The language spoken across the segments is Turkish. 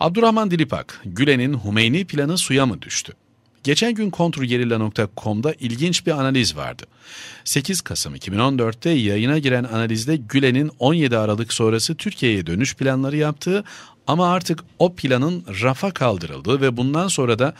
Abdurrahman Dilipak, Gülen'in Humeyni planı suya mı düştü? Geçen gün kontrgerilla.com'da ilginç bir analiz vardı. 8 Kasım 2014'te yayına giren analizde Gülen'in 17 Aralık sonrası Türkiye'ye dönüş planları yaptığı ama artık o planın rafa kaldırıldığı ve bundan sonra da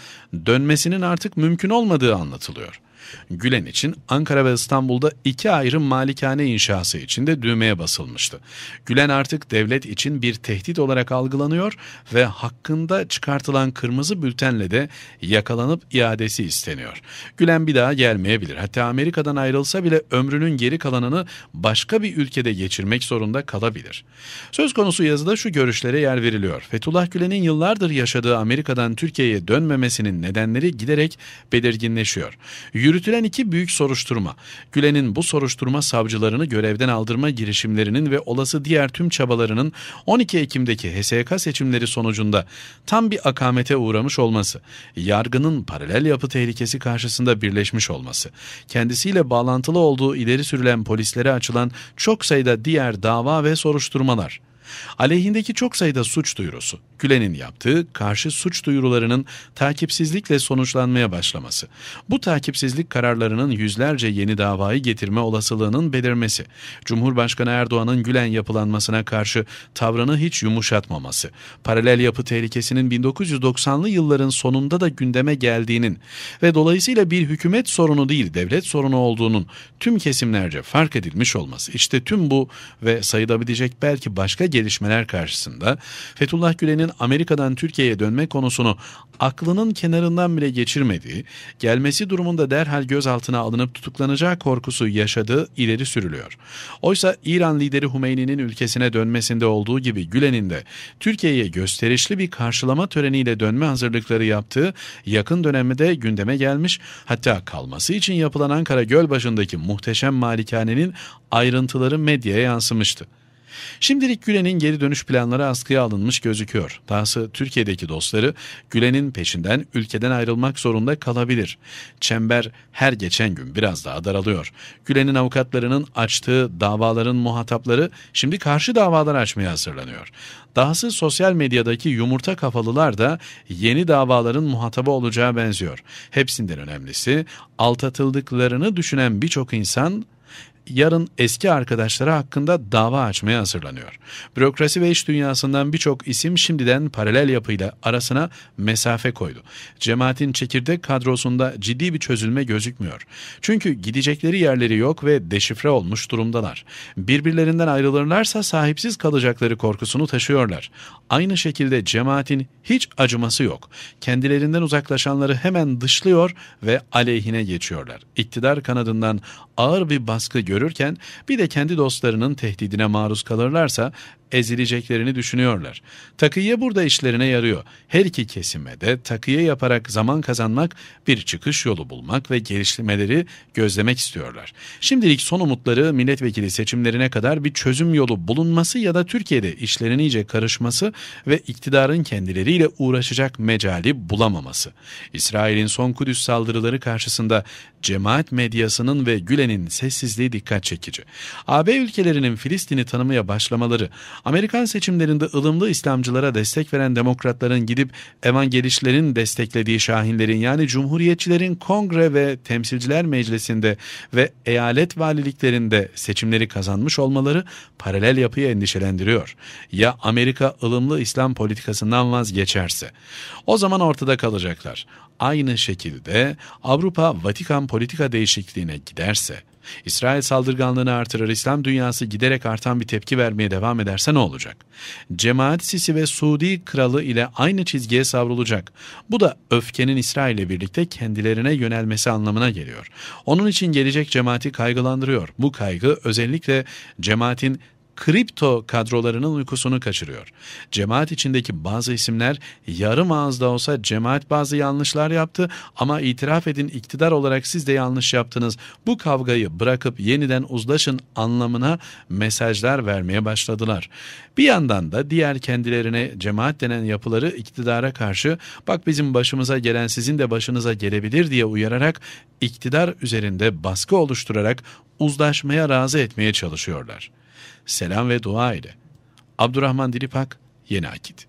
dönmesinin artık mümkün olmadığı anlatılıyor. Gülen için Ankara ve İstanbul'da iki ayrı malikane inşası içinde düğmeye basılmıştı. Gülen artık devlet için bir tehdit olarak algılanıyor ve hakkında çıkartılan kırmızı bültenle de yakalanıp iadesi isteniyor. Gülen bir daha gelmeyebilir. Hatta Amerika'dan ayrılsa bile ömrünün geri kalanını başka bir ülkede geçirmek zorunda kalabilir. Söz konusu yazıda şu görüşlere yer veriliyor. Fethullah Gülen'in yıllardır yaşadığı Amerika'dan Türkiye'ye dönmemesinin nedenleri giderek belirginleşiyor. Yürütülen iki büyük soruşturma. Gülen'in bu soruşturma savcılarını görevden aldırma girişimlerinin ve olası diğer tüm çabalarının 12 Ekim'deki HSK seçimleri sonucunda tam bir akamete uğramış olması, yargının paralel yapı tehlikesi karşısında birleşmiş olması, kendisiyle bağlantılı olduğu ileri sürülen polislere açılan çok sayıda diğer dava ve soruşturmalar Aleyhindeki çok sayıda suç duyurusu, Gülen'in yaptığı karşı suç duyurularının takipsizlikle sonuçlanmaya başlaması, bu takipsizlik kararlarının yüzlerce yeni davayı getirme olasılığının belirmesi, Cumhurbaşkanı Erdoğan'ın Gülen yapılanmasına karşı tavrını hiç yumuşatmaması, paralel yapı tehlikesinin 1990'lı yılların sonunda da gündeme geldiğinin ve dolayısıyla bir hükümet sorunu değil devlet sorunu olduğunun tüm kesimlerce fark edilmiş olması, işte tüm bu ve sayılabilecek belki başka gelişmeler karşısında Fethullah Gülen'in Amerika'dan Türkiye'ye dönme konusunu aklının kenarından bile geçirmediği, gelmesi durumunda derhal gözaltına alınıp tutuklanacağı korkusu yaşadığı ileri sürülüyor. Oysa İran lideri Hümeyni'nin ülkesine dönmesinde olduğu gibi Gülen'in de Türkiye'ye gösterişli bir karşılama töreniyle dönme hazırlıkları yaptığı yakın dönemde gündeme gelmiş hatta kalması için yapılan Ankara Gölbaşı'ndaki muhteşem malikanenin ayrıntıları medyaya yansımıştı. Şimdilik Gülen'in geri dönüş planları askıya alınmış gözüküyor. Dahası Türkiye'deki dostları Gülen'in peşinden ülkeden ayrılmak zorunda kalabilir. Çember her geçen gün biraz daha daralıyor. Gülen'in avukatlarının açtığı davaların muhatapları şimdi karşı davalar açmaya hazırlanıyor. Dahası sosyal medyadaki yumurta kafalılar da yeni davaların muhatabı olacağı benziyor. Hepsinden önemlisi alt atıldıklarını düşünen birçok insan yarın eski arkadaşları hakkında dava açmaya hazırlanıyor. Bürokrasi ve iş dünyasından birçok isim şimdiden paralel yapıyla arasına mesafe koydu. Cemaatin çekirdek kadrosunda ciddi bir çözülme gözükmüyor. Çünkü gidecekleri yerleri yok ve deşifre olmuş durumdalar. Birbirlerinden ayrılırlarsa sahipsiz kalacakları korkusunu taşıyorlar. Aynı şekilde cemaatin hiç acıması yok. Kendilerinden uzaklaşanları hemen dışlıyor ve aleyhine geçiyorlar. İktidar kanadından ağır bir baskı göz görürken bir de kendi dostlarının tehdidine maruz kalırlarsa ezileceklerini düşünüyorlar. Takıya burada işlerine yarıyor. Her iki kesime de takıya yaparak zaman kazanmak, bir çıkış yolu bulmak ve gelişmeleri gözlemek istiyorlar. Şimdilik son umutları milletvekili seçimlerine kadar bir çözüm yolu bulunması ya da Türkiye'de işlerin iyice karışması ve iktidarın kendileriyle uğraşacak mecali bulamaması. İsrail'in son Kudüs saldırıları karşısında cemaat medyasının ve Gülen'in sessizliği dikkat çekici. AB ülkelerinin Filistin'i tanımaya başlamaları Amerikan seçimlerinde ılımlı İslamcılara destek veren demokratların gidip evangelistlerin desteklediği şahinlerin yani cumhuriyetçilerin kongre ve temsilciler meclisinde ve eyalet valiliklerinde seçimleri kazanmış olmaları paralel yapıyı endişelendiriyor. Ya Amerika ılımlı İslam politikasından vazgeçerse? O zaman ortada kalacaklar. Aynı şekilde Avrupa Vatikan politika değişikliğine giderse İsrail saldırganlığını artırır, İslam dünyası giderek artan bir tepki vermeye devam ederse ne olacak? Cemaat Sisi ve Suudi kralı ile aynı çizgiye savrulacak. Bu da öfkenin İsrail ile birlikte kendilerine yönelmesi anlamına geliyor. Onun için gelecek cemaati kaygılandırıyor. Bu kaygı özellikle cemaatin kripto kadrolarının uykusunu kaçırıyor. Cemaat içindeki bazı isimler yarım ağızda olsa cemaat bazı yanlışlar yaptı ama itiraf edin iktidar olarak siz de yanlış yaptınız. Bu kavgayı bırakıp yeniden uzlaşın anlamına mesajlar vermeye başladılar. Bir yandan da diğer kendilerine cemaat denen yapıları iktidara karşı bak bizim başımıza gelen sizin de başınıza gelebilir diye uyararak iktidar üzerinde baskı oluşturarak uzlaşmaya razı etmeye çalışıyorlar. Selam ve dua ile. Abdurrahman Dilipak, Yeni Akit.